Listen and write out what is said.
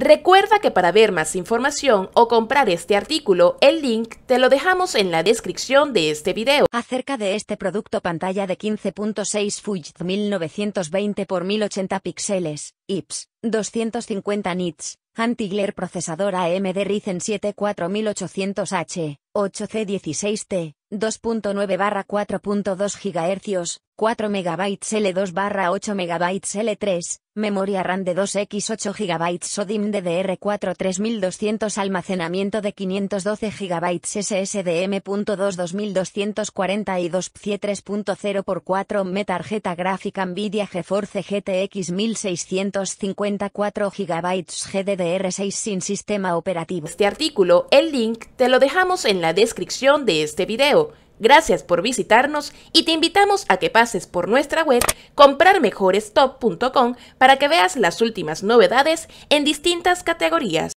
Recuerda que para ver más información o comprar este artículo, el link te lo dejamos en la descripción de este video. Acerca de este producto pantalla de 15.6 Fuji 1920 x 1080 píxeles. IPS, 250 nits, Antigler procesador AMD Ryzen 7 4800H, 8C16T, 2.9-4.2 barra GHz, 4 MB L2 barra 8 MB L3, memoria RAM de 2X 8 GB SODIM DDR4 3200 almacenamiento de 512 GB M.2 2242 PCIe 3.0 x 4 M tarjeta gráfica NVIDIA GeForce GTX 1600 254 GB GDDR6 sin sistema operativo. Este artículo, el link, te lo dejamos en la descripción de este video. Gracias por visitarnos y te invitamos a que pases por nuestra web comprarmejorestop.com para que veas las últimas novedades en distintas categorías.